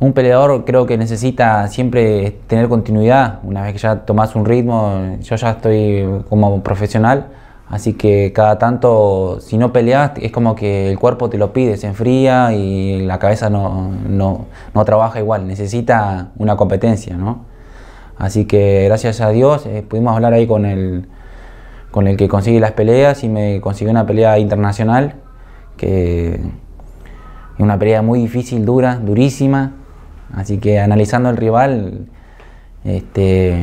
Un peleador creo que necesita siempre tener continuidad. Una vez que ya tomas un ritmo, yo ya estoy como profesional, así que cada tanto, si no peleas, es como que el cuerpo te lo pide, se enfría y la cabeza no, trabaja igual. Necesita una competencia, ¿no? Así que gracias a Dios eh, pudimos hablar ahí con el, con el que consigue las peleas y me consiguió una pelea internacional, que es una pelea muy difícil, dura, durísima Así que analizando el rival, este,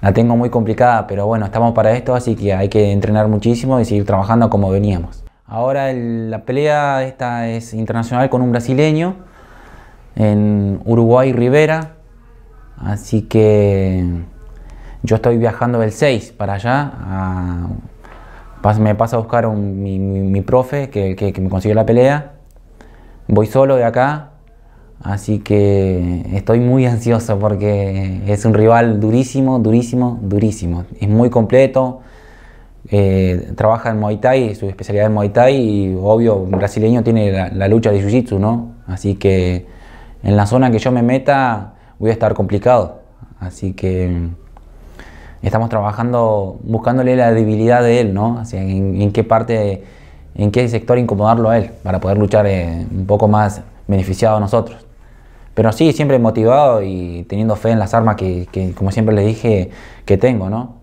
la tengo muy complicada, pero bueno, estamos para esto, así que hay que entrenar muchísimo y seguir trabajando como veníamos. Ahora la pelea esta es internacional con un brasileño en Uruguay Rivera, así que yo estoy viajando del 6 para allá, me pasa a buscar un, mi, profe que me consiguió la pelea, voy solo de acá, Así que estoy muy ansioso porque es un rival durísimo, durísimo, durísimo. Es muy completo. Eh, trabaja en Muay Thai, su especialidad es Muay Thai y obvio, un brasileño tiene la, lucha de Jiu-Jitsu, ¿no? Así que en la zona que yo me meta voy a estar complicado. Así que estamos trabajando, buscándole la debilidad de él, ¿no? en, qué parte, en qué sector incomodarlo a él para poder luchar eh, un poco más beneficiado a nosotros. Pero sí, siempre motivado y teniendo fe en las armas que, como siempre les dije, que tengo, ¿no?